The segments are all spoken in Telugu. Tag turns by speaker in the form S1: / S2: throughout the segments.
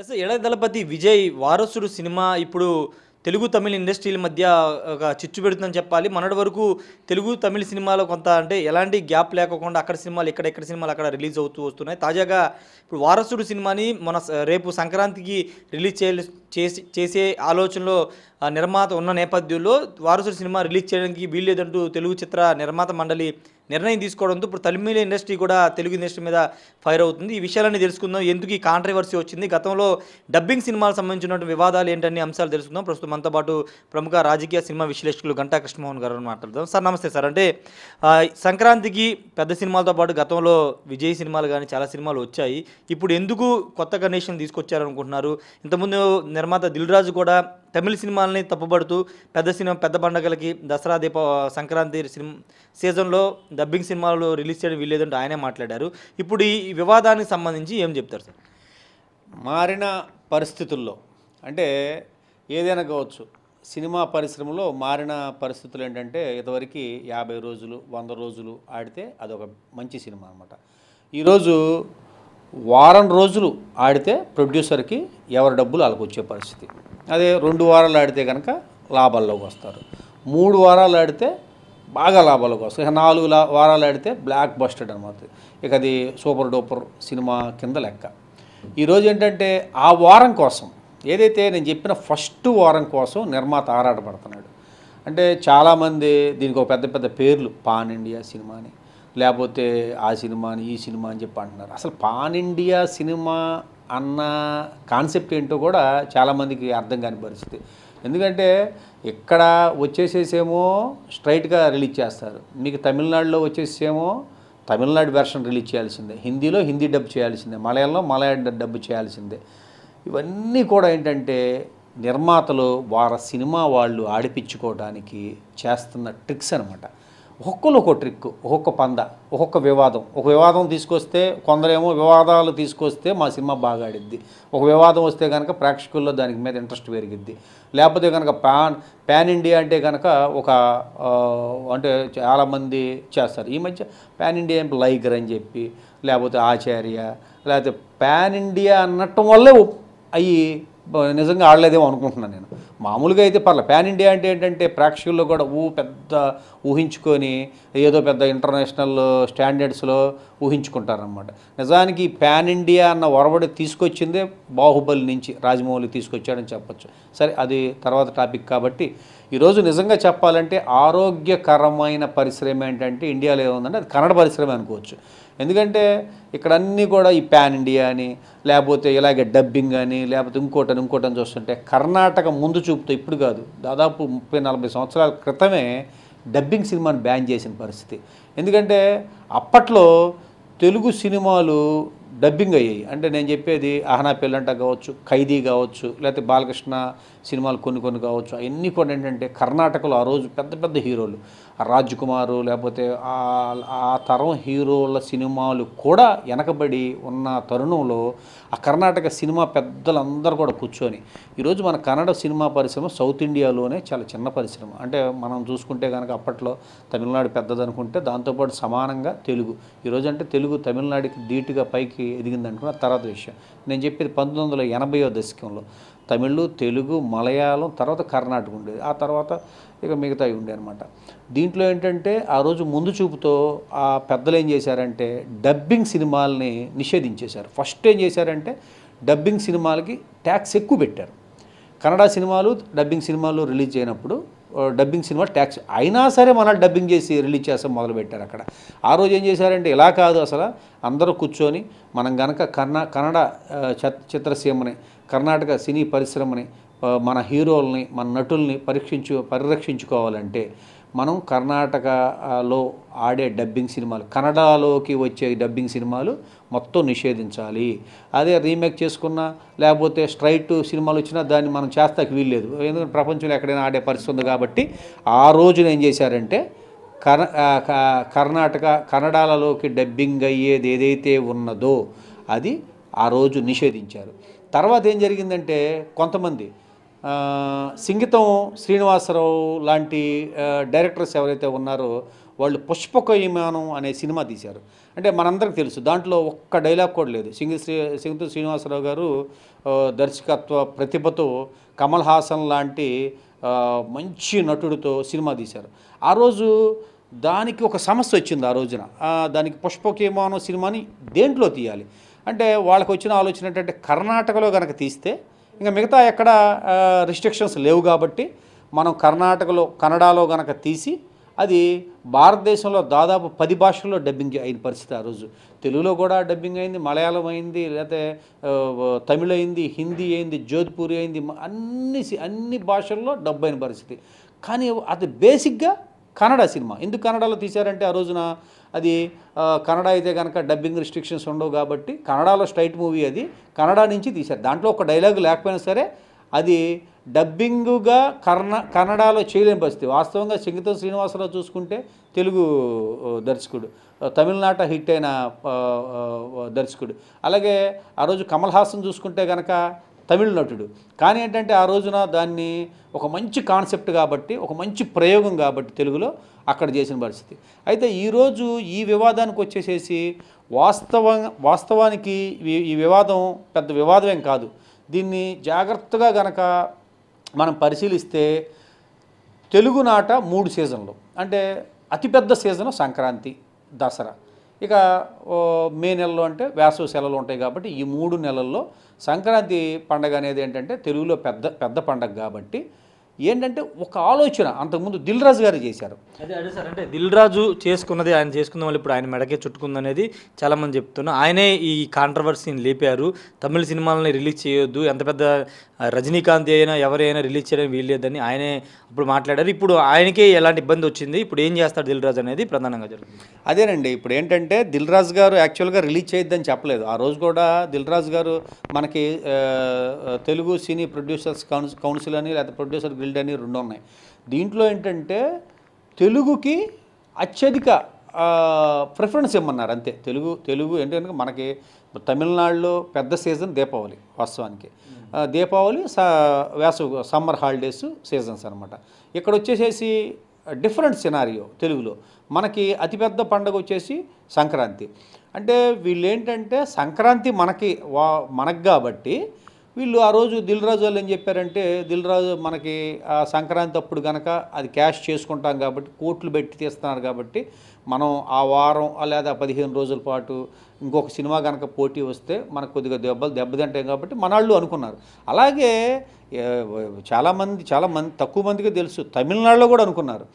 S1: ఎస్ దళపతి విజయ్ వారసుడు సినిమా ఇప్పుడు తెలుగు తమిళ ఇండస్ట్రీల మధ్య ఒక చిచ్చు పెడుతుందని చెప్పాలి మొన్నటి వరకు తెలుగు తమిళ సినిమాలో కొంత అంటే ఎలాంటి గ్యాప్ లేకుండా అక్కడ సినిమాలు ఇక్కడ ఎక్కడ సినిమాలు అక్కడ రిలీజ్ అవుతూ వస్తున్నాయి తాజాగా ఇప్పుడు వారసుడు సినిమాని మన రేపు సంక్రాంతికి రిలీజ్ చేసి చేసే ఆలోచనలో నిర్మాత ఉన్న నేపథ్యంలో వారసుడు సినిమా రిలీజ్ చేయడానికి వీల్లేదంటూ తెలుగు చిత్ర నిర్మాత మండలి నిర్ణయం తీసుకోవడంతో ఇప్పుడు తమిళ ఇండస్ట్రీ కూడా తెలుగు ఇండస్ట్రీ మీద ఫైర్ అవుతుంది ఈ విషయాలన్నీ తెలుసుకుందాం ఎందుకు ఈ కాంట్రవర్సీ వచ్చింది గతంలో డబ్బింగ్ సినిమాలకు సంబంధించినటువంటి వివాదాలు ఏంటనే అంశాలు తెలుసుకుందాం ప్రస్తుతం మనతో పాటు ప్రముఖ రాజకీయ సినిమా విశ్లేషకులు గంటా కృష్ణమోహన్ గారు మాట్లాడదాం సార్ నమస్తే సార్ అంటే సంక్రాంతికి పెద్ద సినిమాలతో పాటు గతంలో విజయ్ సినిమాలు కానీ చాలా సినిమాలు వచ్చాయి ఇప్పుడు ఎందుకు కొత్త కండిషన్ తీసుకొచ్చారనుకుంటున్నారు ఇంతకుముందు నిర్మాత రాజు కూడా తమిళ సినిమాలని తప్పుబడుతూ పెద్ద సినిమా పెద్ద పండగలకి దసరా దీప సంక్రాంతి సినిమా సీజన్లో డబ్బింగ్ సినిమాలు రిలీజ్ చేయడం వీల్లేదంటూ ఆయనే మాట్లాడారు ఇప్పుడు ఈ వివాదానికి సంబంధించి ఏం చెప్తారు సార్
S2: మారిన పరిస్థితుల్లో అంటే ఏదైనా కావచ్చు సినిమా పరిశ్రమలో మారిన పరిస్థితులు ఏంటంటే ఇదివరకు యాభై రోజులు వంద రోజులు ఆడితే అదొక మంచి సినిమా అనమాట ఈరోజు వారం రోజులు ఆడితే ప్రొడ్యూసర్కి ఎవరి డబ్బులు వాళ్ళకి వచ్చే పరిస్థితి అదే రెండు వారాలు ఆడితే కనుక లాభాల్లోకి వస్తారు మూడు వారాలు ఆడితే బాగా లాభాలకు వస్తాయి ఇక నాలుగు వారాలు ఆడితే బ్లాక్ బస్టెడ్ అనమాట ఇక అది సూపర్ డూపర్ సినిమా కింద లెక్క ఈరోజు ఏంటంటే ఆ వారం కోసం ఏదైతే నేను చెప్పిన ఫస్ట్ వారం కోసం నిర్మాత ఆరాటపడుతున్నాడు అంటే చాలామంది దీనికి ఒక పెద్ద పెద్ద పేర్లు పాన్ ఇండియా సినిమా అని లేకపోతే ఆ సినిమాని ఈ సినిమా అని చెప్పి అంటున్నారు అసలు పాన్ ఇండియా సినిమా అన్న కాన్సెప్ట్ ఏంటో కూడా చాలామందికి అర్థం కాని పరిస్థితి ఎందుకంటే ఇక్కడ వచ్చేసేసేమో స్ట్రైట్గా రిలీజ్ చేస్తారు మీకు తమిళనాడులో వచ్చేసేమో తమిళనాడు వెర్షన్ రిలీజ్ చేయాల్సిందే హిందీలో హిందీ డబ్ చేయాల్సిందే మలయాళంలో మలయాళ డబ్ చేయాల్సిందే ఇవన్నీ కూడా ఏంటంటే నిర్మాతలు వారి సినిమా వాళ్ళు ఆడిపించుకోవడానికి చేస్తున్న ట్రిక్స్ అనమాట ఒక్కొక్కరు ఒక ట్రిక్ ఒక్కొక్క పంద ఒక్కొక్క వివాదం ఒక వివాదం తీసుకొస్తే కొందరేమో వివాదాలు తీసుకొస్తే మా సినిమా బాగా ఆడిద్ది ఒక వివాదం వస్తే కనుక ప్రేక్షకుల్లో దానికి మీద ఇంట్రెస్ట్ పెరిగిద్ది లేకపోతే కనుక పాన్ పాన్ ఇండియా అంటే కనుక ఒక అంటే చాలామంది చేస్తారు ఈ మధ్య పాన్ ఇండియా లైగర్ అని చెప్పి లేకపోతే ఆచార్య లేకపోతే పాన్ ఇండియా అన్నటం వల్లే అవి నిజంగా ఆడలేదేమో అనుకుంటున్నాను నేను మామూలుగా అయితే పర్లేదు ప్యాన్ ఇండియా అంటే ఏంటంటే ప్రేక్షకుల్లో కూడా ఊ పెద్ద ఊహించుకొని ఏదో పెద్ద ఇంటర్నేషనల్ స్టాండర్డ్స్లో ఊహించుకుంటారనమాట నిజానికి ప్యాన్ ఇండియా అన్న ఒరవడి తీసుకొచ్చిందే బాహుబలి నుంచి రాజమౌళి తీసుకొచ్చాడని చెప్పచ్చు సరే అది తర్వాత టాపిక్ కాబట్టి ఈరోజు నిజంగా చెప్పాలంటే ఆరోగ్యకరమైన పరిశ్రమ ఏంటంటే ఇండియాలో ఏముందంటే అది కన్నడ పరిశ్రమ అనుకోవచ్చు ఎందుకంటే ఇక్కడ అన్నీ కూడా ఈ ప్యాన్ ఇండియా అని లేకపోతే ఇలాగే డబ్బింగ్ అని లేకపోతే ఇంకోటి అని చూస్తుంటే కర్ణాటక ముందు చూపుతో ఇప్పుడు కాదు దాదాపు ముప్పై నలభై సంవత్సరాల క్రితమే డబ్బింగ్ సినిమాను బ్యాన్ చేసిన పరిస్థితి ఎందుకంటే అప్పట్లో తెలుగు సినిమాలు డబ్బింగ్ అయ్యాయి అంటే నేను చెప్పేది అహనా పెళ్ళంట కావచ్చు ఖైదీ కావచ్చు లేకపోతే బాలకృష్ణ సినిమాలు కొన్ని కొన్ని కావచ్చు అవన్నీ కూడా ఏంటంటే కర్ణాటకలో ఆ రోజు పెద్ద పెద్ద హీరోలు రాజ్ కుమారు లేకపోతే ఆ తరం హీరోల సినిమాలు కూడా వెనకబడి ఉన్న తరుణంలో ఆ కర్ణాటక సినిమా పెద్దలందరూ కూడా కూర్చొని ఈరోజు మన కన్నడ సినిమా పరిశ్రమ సౌత్ ఇండియాలోనే చాలా చిన్న పరిశ్రమ అంటే మనం చూసుకుంటే కనుక అప్పట్లో తమిళనాడు పెద్దదనుకుంటే దాంతోపాటు సమానంగా తెలుగు ఈరోజు అంటే తెలుగు తమిళనాడుకి ధీటుగా పైకి ఎదిగిందనుకున్న తర్వాత విషయం నేను చెప్పేది పంతొమ్మిది వందల ఎనభైవ దశకంలో తమిళ్ తెలుగు మలయాళం తర్వాత కర్ణాటక ఉండేది ఆ తర్వాత ఇక మిగతావి ఉండే అనమాట దీంట్లో ఏంటంటే ఆ రోజు ముందు చూపుతో ఆ పెద్దలు ఏం చేశారంటే డబ్బింగ్ సినిమాలని నిషేధించేశారు ఫస్ట్ ఏం చేశారంటే డబ్బింగ్ సినిమాలకి ట్యాక్స్ ఎక్కువ పెట్టారు కన్నడ సినిమాలు డబ్బింగ్ సినిమాలు రిలీజ్ అయినప్పుడు డబ్బింగ్ సినిమా ట్యాక్స్ అయినా సరే మన డబ్బింగ్ చేసి రిలీజ్ చేస్తాం మొదలు పెట్టారు అక్కడ ఆ రోజు ఏం చేశారంటే ఇలా కాదు అసలు అందరూ కూర్చొని మనం గనక కర్ణ కన్నడ చిత్రసీమని కర్ణాటక సినీ పరిశ్రమని మన హీరోల్ని మన నటుల్ని పరీక్షించు పరిరక్షించుకోవాలంటే మనం కర్ణాటకలో ఆడే డబ్బింగ్ సినిమాలు కన్నడలోకి వచ్చే డబ్బింగ్ సినిమాలు మొత్తం నిషేధించాలి అదే రీమేక్ చేసుకున్నా లేకపోతే స్ట్రైట్ సినిమాలు వచ్చినా దాన్ని మనం చేస్తాకి వీల్లేదు ఎందుకంటే ప్రపంచంలో ఎక్కడైనా ఆడే పరిస్థితి ఉంది కాబట్టి ఆ రోజున ఏం చేశారంటే కర్ణాటక కన్నడాలలోకి డబ్బింగ్ అయ్యేది ఏదైతే ఉన్నదో అది ఆ రోజు నిషేధించారు తర్వాత ఏం జరిగిందంటే కొంతమంది సింగితం శ్రీనివాసరావు లాంటి డైరెక్టర్స్ ఎవరైతే ఉన్నారో వాళ్ళు పుష్పక విమానం అనే సినిమా తీశారు అంటే మనందరికి తెలుసు దాంట్లో ఒక్క డైలాగ్ కూడా లేదు సింగి శ్రీ సింగితం శ్రీనివాసరావు గారు దర్శకత్వ ప్రతిభతో కమల్ హాసన్ లాంటి మంచి నటుడితో సినిమా తీశారు ఆ రోజు దానికి ఒక సమస్య వచ్చింది ఆ రోజున దానికి పుష్పక విమానం సినిమాని దేంట్లో తీయాలి అంటే వాళ్ళకి వచ్చిన ఆలోచన ఏంటంటే కర్ణాటకలో కనుక తీస్తే ఇంకా మిగతా ఎక్కడ రిస్ట్రిక్షన్స్ లేవు కాబట్టి మనం కర్ణాటకలో కన్నడలో గనక తీసి అది భారతదేశంలో దాదాపు పది భాషల్లో డబ్బింగ్ అయిన పరిస్థితి ఆ రోజు తెలుగులో కూడా డబ్బింగ్ అయింది మలయాళం అయింది లేకపోతే తమిళ అయింది హిందీ అయింది జోధ్పూరి అయింది అన్ని అన్ని భాషల్లో డబ్బు అయిన పరిస్థితి కానీ అది బేసిక్గా కన్నడ సినిమా ఎందుకు కన్నడలో తీశారంటే ఆ రోజున అది కన్నడ అయితే కనుక డబ్బింగ్ రిస్ట్రిక్షన్స్ ఉండవు కాబట్టి కన్నడలో స్ట్రైట్ మూవీ అది కన్నడ నుంచి తీశారు దాంట్లో ఒక డైలాగ్ లేకపోయినా సరే అది డబ్బింగుగా కర్ణ కన్నడలో చేయలేని పరిస్థితి వాస్తవంగా సింగతం శ్రీనివాసరావు చూసుకుంటే తెలుగు దర్శకుడు తమిళనాట హిట్ అయిన దర్శకుడు అలాగే ఆ రోజు కమల్ హాసన్ చూసుకుంటే కనుక తమిళ నటుడు కానీ ఏంటంటే ఆ రోజున దాన్ని ఒక మంచి కాన్సెప్ట్ కాబట్టి ఒక మంచి ప్రయోగం కాబట్టి తెలుగులో అక్కడ చేసిన పరిస్థితి అయితే ఈరోజు ఈ వివాదానికి వచ్చేసేసి వాస్తవ వాస్తవానికి ఈ వివాదం పెద్ద వివాదమేం కాదు దీన్ని జాగ్రత్తగా గనక మనం పరిశీలిస్తే తెలుగు నాట మూడు సీజన్లు అంటే అతిపెద్ద సీజన్ సంక్రాంతి దసరా ఇక మే నెలలో అంటే వేసవి సెలవులు ఉంటాయి కాబట్టి ఈ మూడు నెలల్లో సంక్రాంతి పండగ అనేది ఏంటంటే తెలుగులో పెద్ద పెద్ద పండగ కాబట్టి ఏంటంటే ఒక ఆలోచన అంతకుముందు దిల్ రాజు గారు చేశారు అదే అదే సార్ అంటే దిల్ రాజు చేసుకున్నది ఆయన చేసుకున్న వాళ్ళు ఇప్పుడు ఆయన మెడకే
S1: చుట్టుకుందనేది చాలామంది చెప్తున్నారు ఆయనే ఈ కాంట్రవర్సీని లేపారు తమిళ సినిమాలని రిలీజ్ చేయొద్దు ఎంత పెద్ద రజనీకాంత్ అయినా ఎవరైనా రిలీజ్ చేయడం వీల్లేదని ఆయనే అప్పుడు మాట్లాడారు
S2: ఇప్పుడు ఆయనకే ఎలాంటి ఇబ్బంది వచ్చింది ఇప్పుడు ఏం చేస్తాడు దిల్ రాజు అనేది ప్రధానంగా జరుగుతుంది అదేనండి ఇప్పుడు ఏంటంటే దిల్ రాజు గారు యాక్చువల్గా రిలీజ్ చేయొద్దని చెప్పలేదు ఆ రోజు కూడా దిల్ రాజు గారు మనకి తెలుగు సినీ ప్రొడ్యూసర్స్ కౌన్సిల్ అని లేకపోతే ప్రొడ్యూసర్ వరల్డ్ అని రెండు ఉన్నాయి దీంట్లో ఏంటంటే తెలుగుకి అత్యధిక ప్రిఫరెన్స్ ఇమ్మన్నారు అంతే తెలుగు తెలుగు ఏంటంటే మనకి తమిళనాడులో పెద్ద సీజన్ దీపావళి వాస్తవానికి దీపావళి వేసవి సమ్మర్ హాలిడేస్ సీజన్స్ అనమాట ఇక్కడ వచ్చేసేసి డిఫరెంట్ సినారియో తెలుగులో మనకి అతిపెద్ద పండుగ వచ్చేసి సంక్రాంతి అంటే వీళ్ళు ఏంటంటే సంక్రాంతి మనకి వా మనకు కాబట్టి వీళ్ళు ఆ రోజు దిల్ రాజు వాళ్ళు ఏం చెప్పారంటే దిల్ రాజు మనకి ఆ సంక్రాంతి అప్పుడు కనుక అది క్యాష్ చేసుకుంటాం కాబట్టి కోట్లు పెట్టి తీస్తున్నారు కాబట్టి మనం ఆ వారం లేదా పదిహేను రోజుల పాటు ఇంకొక సినిమా కనుక పోటీ వస్తే మనకు కొద్దిగా దెబ్బలు దెబ్బతింటాయి కాబట్టి వాళ్ళు అనుకున్నారు అలాగే చాలామంది చాలా మంది తక్కువ మందికి తెలుసు తమిళనాడులో కూడా అనుకున్నారు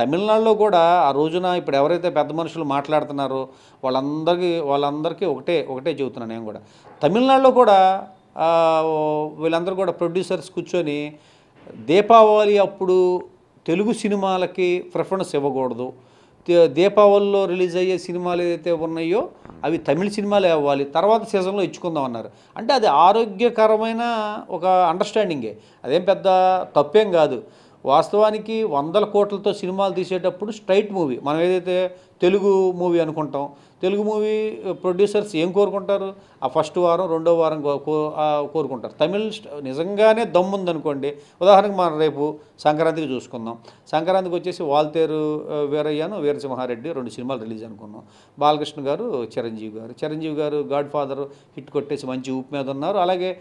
S2: తమిళనాడులో కూడా ఆ రోజున ఇప్పుడు ఎవరైతే పెద్ద మనుషులు మాట్లాడుతున్నారో వాళ్ళందరికీ వాళ్ళందరికీ ఒకటే ఒకటే చెబుతున్నాను నేను కూడా తమిళనాడులో కూడా వీళ్ళందరూ కూడా ప్రొడ్యూసర్స్ కూర్చొని దీపావళి అప్పుడు తెలుగు సినిమాలకి ప్రిఫరెన్స్ ఇవ్వకూడదు దీపావళిలో రిలీజ్ అయ్యే సినిమాలు ఏదైతే ఉన్నాయో అవి తమిళ సినిమాలే అవ్వాలి తర్వాత సీజన్లో ఇచ్చుకుందాం అన్నారు అంటే అది ఆరోగ్యకరమైన ఒక అండర్స్టాండింగే అదేం పెద్ద తప్పేం కాదు వాస్తవానికి వందల కోట్లతో సినిమాలు తీసేటప్పుడు స్ట్రైట్ మూవీ మనం ఏదైతే తెలుగు మూవీ అనుకుంటాం తెలుగు మూవీ ప్రొడ్యూసర్స్ ఏం కోరుకుంటారు ఆ ఫస్ట్ వారం రెండో వారం కోరుకుంటారు తమిళ్ నిజంగానే దమ్ము ఉందనుకోండి ఉదాహరణకు మనం రేపు సంక్రాంతికి చూసుకుందాం సంక్రాంతికి వచ్చేసి వాల్తేరు వీరయ్యను వీరసింహారెడ్డి రెండు సినిమాలు రిలీజ్ అనుకున్నాం బాలకృష్ణ గారు చిరంజీవి గారు చిరంజీవి గారు గాడ్ ఫాదర్ హిట్ కొట్టేసి మంచి ఊపు మీద ఉన్నారు అలాగే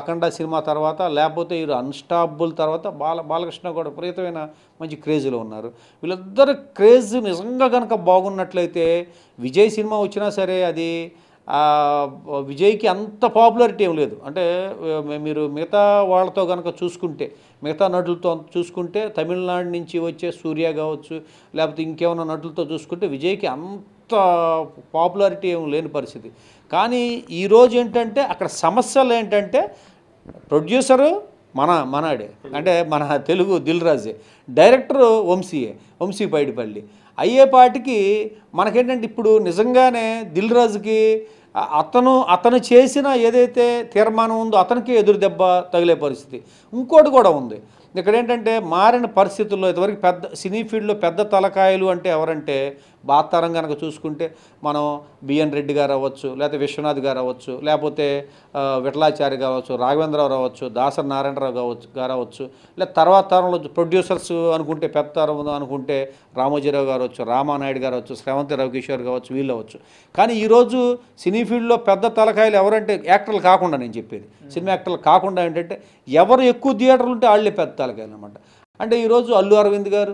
S2: అఖండ సినిమా తర్వాత లేకపోతే వీరు అన్స్టాబుల్ తర్వాత బాల బాలకృష్ణ కూడా విపరీతమైన మంచి క్రేజ్లో ఉన్నారు వీళ్ళిద్దరు క్రేజ్ నిజంగా కనుక బాగున్నట్లయితే విజయ్ సినిమా వచ్చినా సరే అది విజయ్కి అంత పాపులారిటీ ఏం లేదు అంటే మీరు మిగతా వాళ్ళతో కనుక చూసుకుంటే మిగతా నటులతో చూసుకుంటే తమిళనాడు నుంచి వచ్చే సూర్య కావచ్చు లేకపోతే ఇంకేమైనా నటులతో చూసుకుంటే విజయ్కి అంత పాపులారిటీ ఏం లేని పరిస్థితి కానీ ఈరోజు ఏంటంటే అక్కడ సమస్యలు ఏంటంటే ప్రొడ్యూసరు మన మనడే అంటే మన తెలుగు దిల్ రాజే డైరెక్టర్ వంశీయే వంశీ పైడిపల్లి అయ్యేపాటికి మనకేంటంటే ఇప్పుడు నిజంగానే దిల్ రాజుకి అతను అతను చేసిన ఏదైతే తీర్మానం ఉందో అతనికి ఎదురు దెబ్బ తగిలే పరిస్థితి ఇంకోటి కూడా ఉంది ఇక్కడ ఏంటంటే మారిన పరిస్థితుల్లో ఇదివరకు పెద్ద సినీ ఫీల్డ్లో పెద్ద తలకాయలు అంటే ఎవరంటే బాత్తారం కనుక చూసుకుంటే మనం బిఎన్ రెడ్డి గారు అవ్వచ్చు లేకపోతే విశ్వనాథ్ గారు అవ్వచ్చు లేకపోతే విఠలాచార్య కావచ్చు రాఘవేంద్రరావు రావచ్చు దాసర నారాయణరావు కావచ్చు గారు అవ్వచ్చు లేదా తర్వాత తరంలో ప్రొడ్యూసర్స్ అనుకుంటే పెద్ద తరం అనుకుంటే రామోజీరావు గారు వచ్చు రామానాయుడు గారు వచ్చు శ్రవంతి రవికిషోర్ కావచ్చు వీళ్ళు అవ్వచ్చు కానీ ఈరోజు సినీ ఫీల్డ్లో పెద్ద తలకాయలు ఎవరంటే యాక్టర్లు కాకుండా నేను చెప్పేది సినిమా యాక్టర్లు కాకుండా ఏంటంటే ఎవరు ఎక్కువ థియేటర్లు ఉంటే వాళ్ళే పెద్ద తలకాయలు అనమాట అంటే ఈరోజు అల్లు అరవింద్ గారు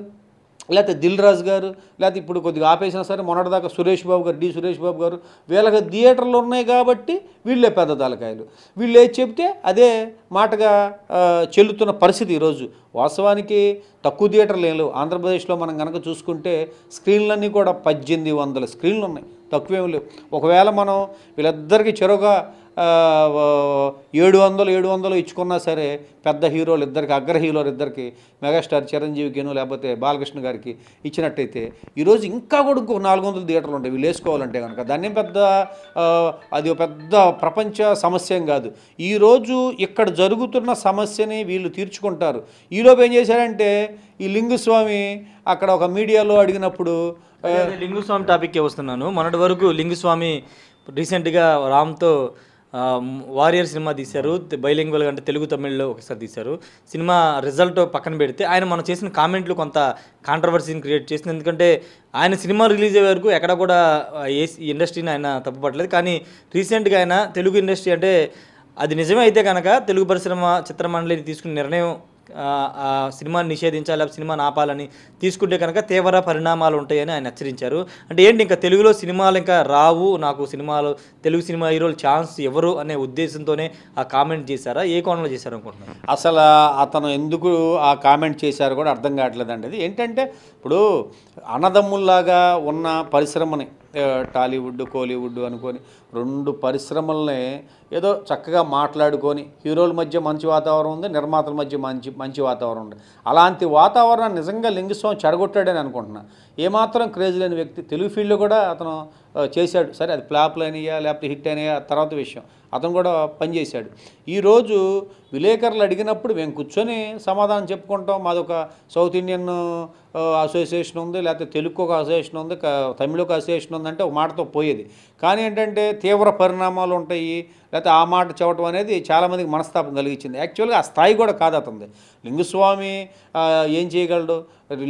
S2: లేకపోతే దిల్ రాజు గారు లేకపోతే ఇప్పుడు కొద్దిగా ఆపేసినా సరే మొన్నటిదాకా సురేష్ బాబు గారు డి సురేష్ బాబు గారు వీళ్ళకి థియేటర్లు ఉన్నాయి కాబట్టి వీళ్ళే పెద్ద తలకాయలు వీళ్ళు ఏది చెప్తే అదే మాటగా చెల్లుతున్న పరిస్థితి ఈరోజు వాస్తవానికి తక్కువ థియేటర్లు ఏం లేవు ఆంధ్రప్రదేశ్లో మనం కనుక చూసుకుంటే స్క్రీన్లన్నీ కూడా పద్దెనిమిది వందల స్క్రీన్లు ఉన్నాయి తక్కువేం లేవు ఒకవేళ మనం వీళ్ళిద్దరికీ చెరువుగా ఏడు వందలు ఏడు వందలు ఇచ్చుకున్నా సరే పెద్ద హీరోలు ఇద్దరికి అగ్ర హీరోలు ఇద్దరికి మెగాస్టార్ చిరంజీవికి లేకపోతే బాలకృష్ణ గారికి ఇచ్చినట్టయితే ఈరోజు ఇంకా కూడా ఇంకో నాలుగు వందల థియేటర్లు ఉంటాయి వీళ్ళు వేసుకోవాలంటే కనుక దాన్ని పెద్ద అది పెద్ద ప్రపంచ సమస్యం కాదు ఈరోజు ఇక్కడ జరుగుతున్న సమస్యని వీళ్ళు తీర్చుకుంటారు ఈలోపు ఏం చేశారంటే ఈ లింగుస్వామి అక్కడ ఒక మీడియాలో అడిగినప్పుడు లింగుస్వామి టాపిక్కి వస్తున్నాను మొన్నటి వరకు
S1: లింగుస్వామి రీసెంట్గా రామ్తో వారియర్ సినిమా తీశారు బైలింగ్వల్ అంటే తెలుగు తమిళ్లో ఒకసారి తీశారు సినిమా రిజల్ట్ పక్కన పెడితే ఆయన మనం చేసిన కామెంట్లు కొంత కాంట్రవర్సీని క్రియేట్ చేసింది ఎందుకంటే ఆయన సినిమా రిలీజ్ అయ్యే వరకు ఎక్కడ కూడా ఏ ఇండస్ట్రీని ఆయన తప్పుపట్టలేదు కానీ రీసెంట్గా ఆయన తెలుగు ఇండస్ట్రీ అంటే అది నిజమే అయితే కనుక తెలుగు పరిశ్రమ చిత్రమండలిని తీసుకున్న నిర్ణయం సినిమాని నిషేధించాలి సినిమాని ఆపాలని తీసుకుంటే కనుక తీవ్ర పరిణామాలు ఉంటాయని ఆయన హెచ్చరించారు అంటే ఏంటి ఇంకా తెలుగులో సినిమాలు ఇంకా రావు నాకు సినిమాలు తెలుగు సినిమా హీరోలు ఛాన్స్ ఎవరు అనే ఉద్దేశంతోనే ఆ కామెంట్
S2: చేశారా ఏ కోణంలో చేశారు అనుకుంటున్నారు అసలు అతను ఎందుకు ఆ కామెంట్ చేశారు కూడా అర్థం కావట్లేదండి అది ఏంటంటే ఇప్పుడు అన్నదమ్ముల్లాగా ఉన్న పరిశ్రమని టాలీవుడ్ కోలీవుడ్ అనుకొని రెండు పరిశ్రమల్ని ఏదో చక్కగా మాట్లాడుకొని హీరోల మధ్య మంచి వాతావరణం ఉంది నిర్మాతల మధ్య మంచి మంచి వాతావరణం ఉంది అలాంటి వాతావరణం నిజంగా లింగస్వామి చెడగొట్టాడని అనుకుంటున్నా ఏమాత్రం క్రేజ్ లేని వ్యక్తి తెలుగు ఫీల్డ్లో కూడా అతను చేశాడు సరే అది ఫ్లాప్ అయినాయా లేకపోతే హిట్ అయినాయా తర్వాత విషయం అతను కూడా పనిచేశాడు ఈరోజు విలేకరులు అడిగినప్పుడు మేము కూర్చొని సమాధానం చెప్పుకుంటాం మాది ఒక సౌత్ ఇండియన్ అసోసియేషన్ ఉంది లేకపోతే తెలుగు ఒక అసోసియేషన్ ఉంది తమిళ ఒక అసోసియేషన్ ఉందంటే ఒక మాటతో పోయేది కానీ ఏంటంటే తీవ్ర పరిణామాలు ఉంటాయి లేకపోతే ఆ మాట చెప్పడం అనేది చాలామందికి మనస్తాపం కలిగించింది యాక్చువల్గా ఆ స్థాయి కూడా కాదు అతనిది లింగుస్వామి ఏం చేయగలడు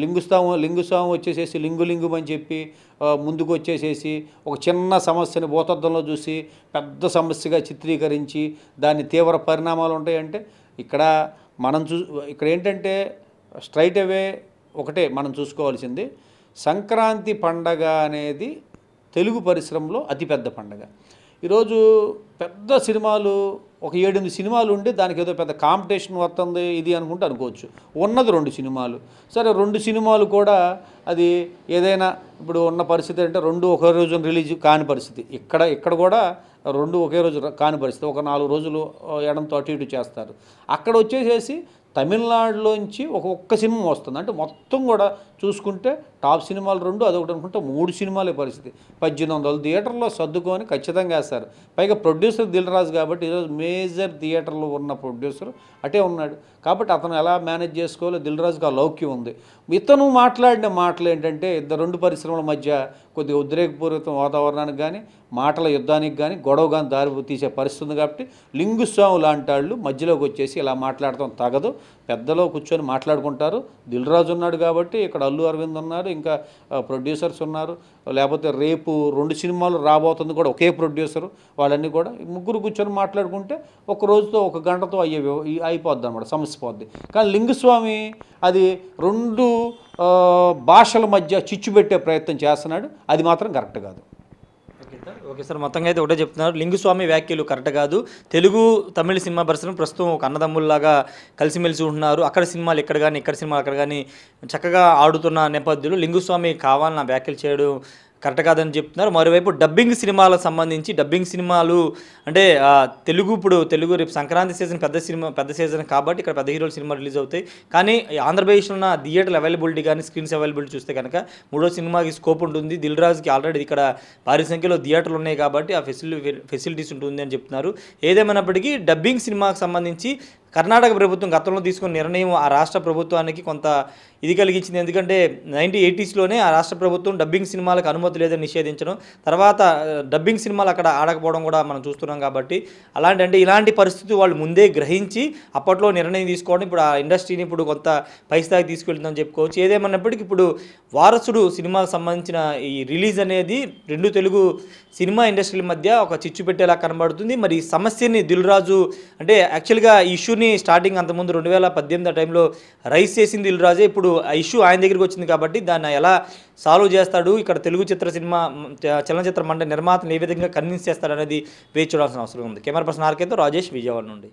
S2: లింగుస్వామి లింగుస్వామి వచ్చేసేసి లింగు లింగు అని చెప్పి ముందుకు వచ్చేసేసి ఒక చిన్న సమస్యని భూతద్దంలో చూసి పెద్ద సమస్యగా చిత్రీకరించి దాని తీవ్ర పరిణామాలు ఉంటాయంటే ఇక్కడ మనం చూ ఇక్కడ ఏంటంటే స్ట్రైట్ అవే ఒకటే మనం చూసుకోవాల్సింది సంక్రాంతి పండగ అనేది తెలుగు పరిశ్రమలో అతిపెద్ద పండగ ఈరోజు పెద్ద సినిమాలు ఒక ఏడెనిమిది సినిమాలు ఉండి దానికి ఏదో పెద్ద కాంపిటీషన్ వస్తుంది ఇది అనుకుంటే అనుకోవచ్చు ఉన్నది రెండు సినిమాలు సరే రెండు సినిమాలు కూడా అది ఏదైనా ఇప్పుడు ఉన్న పరిస్థితి అంటే రెండు ఒకే రోజు రిలీజ్ కాని పరిస్థితి ఇక్కడ ఇక్కడ కూడా రెండు ఒకే రోజు కాని పరిస్థితి ఒక నాలుగు రోజులు ఎడంతో అటు ఇటు చేస్తారు అక్కడ వచ్చేసేసి తమిళనాడులోంచి ఒక ఒక్క సినిమా వస్తుంది అంటే మొత్తం కూడా చూసుకుంటే టాప్ సినిమాలు రెండు అదొకటి అనుకుంటే మూడు సినిమాలే పరిస్థితి పద్దెనిమిది వందల థియేటర్లో సర్దుకొని ఖచ్చితంగా వేస్తారు పైగా ప్రొడ్యూసర్ దిల్ రాజు కాబట్టి ఈరోజు మేజర్ థియేటర్లో ఉన్న ప్రొడ్యూసర్ అటే ఉన్నాడు కాబట్టి అతను ఎలా మేనేజ్ చేసుకోవాలో దిల్ రాజుకి ఆ లౌక్యం ఉంది ఇతను మాట్లాడిన మాటలు ఏంటంటే ఇద్దరు రెండు పరిశ్రమల మధ్య కొద్దిగా ఉద్రేకపూరిత వాతావరణానికి కానీ మాటల యుద్ధానికి కానీ గొడవ కానీ దారి తీసే పరిస్థితి ఉంది కాబట్టి లింగుస్వాములు లాంటి వాళ్ళు మధ్యలోకి వచ్చేసి ఇలా మాట్లాడటం తగదు పెద్దలో కూర్చొని మాట్లాడుకుంటారు దిల్ రాజు ఉన్నాడు కాబట్టి ఇక్కడ అల్లు అరవింద్ ఉన్నారు ఇంకా ప్రొడ్యూసర్స్ ఉన్నారు లేకపోతే రేపు రెండు సినిమాలు రాబోతుంది కూడా ఒకే ప్రొడ్యూసరు వాళ్ళన్నీ కూడా ముగ్గురు కూర్చొని మాట్లాడుకుంటే ఒక రోజుతో ఒక గంటతో అయ్యే అయిపోద్ది అనమాట సమస్య పోద్ది కానీ లింగస్వామి అది రెండు భాషల మధ్య చిచ్చు పెట్టే ప్రయత్నం చేస్తున్నాడు అది మాత్రం కరెక్ట్ కాదు
S1: ఓకే సార్ మొత్తంగా అయితే ఒకటే చెప్తున్నారు లింగుస్వామి వ్యాఖ్యలు కరెక్ట్ కాదు తెలుగు తమిళ సినిమా పరిశ్రమ ప్రస్తుతం ఒక అన్నదమ్ముల్లాగా కలిసిమెలిసి ఉంటున్నారు అక్కడ సినిమాలు ఇక్కడ కానీ ఇక్కడ సినిమాలు అక్కడ కానీ చక్కగా ఆడుతున్న నేపథ్యంలో లింగుస్వామి కావాలని వ్యాఖ్యలు చేయడం కరెక్ట్ కాదని చెప్తున్నారు మరోవైపు డబ్బింగ్ సినిమాలకు సంబంధించి డబ్బింగ్ సినిమాలు అంటే తెలుగు ఇప్పుడు తెలుగు రేపు సంక్రాంతి సీజన్ పెద్ద సినిమా పెద్ద సీజన్ కాబట్టి ఇక్కడ పెద్ద హీరోలు సినిమా రిలీజ్ అవుతాయి కానీ ఆంధ్రప్రదేశ్లో ఉన్న థియేటర్ల అవైలబిలిటీ కానీ స్క్రీన్స్ అవైలబిలిటీ చూస్తే కనుక మూడో సినిమాకి స్కోప్ ఉంటుంది దిల్ రాజుకి ఆల్రెడీ ఇక్కడ భారీ సంఖ్యలో థియేటర్లు ఉన్నాయి కాబట్టి ఆ ఫెసిలి ఫెసిలిటీస్ ఉంటుంది అని చెప్తున్నారు ఏదేమైనప్పటికీ డబ్బింగ్ సినిమాకు సంబంధించి కర్ణాటక ప్రభుత్వం గతంలో తీసుకున్న నిర్ణయం ఆ రాష్ట్ర ప్రభుత్వానికి కొంత ఇది కలిగించింది ఎందుకంటే నైన్టీన్ ఎయిటీస్లోనే ఆ రాష్ట్ర ప్రభుత్వం డబ్బింగ్ సినిమాలకు అనుమతి లేదని నిషేధించడం తర్వాత డబ్బింగ్ సినిమాలు అక్కడ ఆడకపోవడం కూడా మనం చూస్తున్నాం కాబట్టి అలాంటి అంటే ఇలాంటి పరిస్థితి వాళ్ళు ముందే గ్రహించి అప్పట్లో నిర్ణయం తీసుకోవడం ఇప్పుడు ఆ ఇండస్ట్రీని ఇప్పుడు కొంత పై స్థాయికి తీసుకెళ్తుందని చెప్పుకోవచ్చు ఏదేమన్నప్పటికీ ఇప్పుడు వారసుడు సినిమాకు సంబంధించిన ఈ రిలీజ్ అనేది రెండు తెలుగు సినిమా ఇండస్ట్రీల మధ్య ఒక చిచ్చు పెట్టేలా కనబడుతుంది మరి సమస్యని దిల్ అంటే యాక్చువల్గా ఈ ఇష్యూని ఇష్యూని స్టార్టింగ్ అంతకుముందు రెండు వేల పద్దెనిమిది ఆ టైంలో రైస్ చేసింది ఇల్రాజే ఇప్పుడు ఇష్యూ ఆయన దగ్గరికి వచ్చింది కాబట్టి దాన్ని ఎలా సాల్వ్ చేస్తాడు ఇక్కడ తెలుగు చిత్ర సినిమా చలనచిత్ర మండలి నిర్మాతను ఏ విధంగా కన్విన్స్ చేస్తాడు అనేది వేచి చూడాల్సిన అవసరం ఉంది కెమెరా పర్సన్ ఆర్కేతో రాజేష్ విజయవాడ నుండి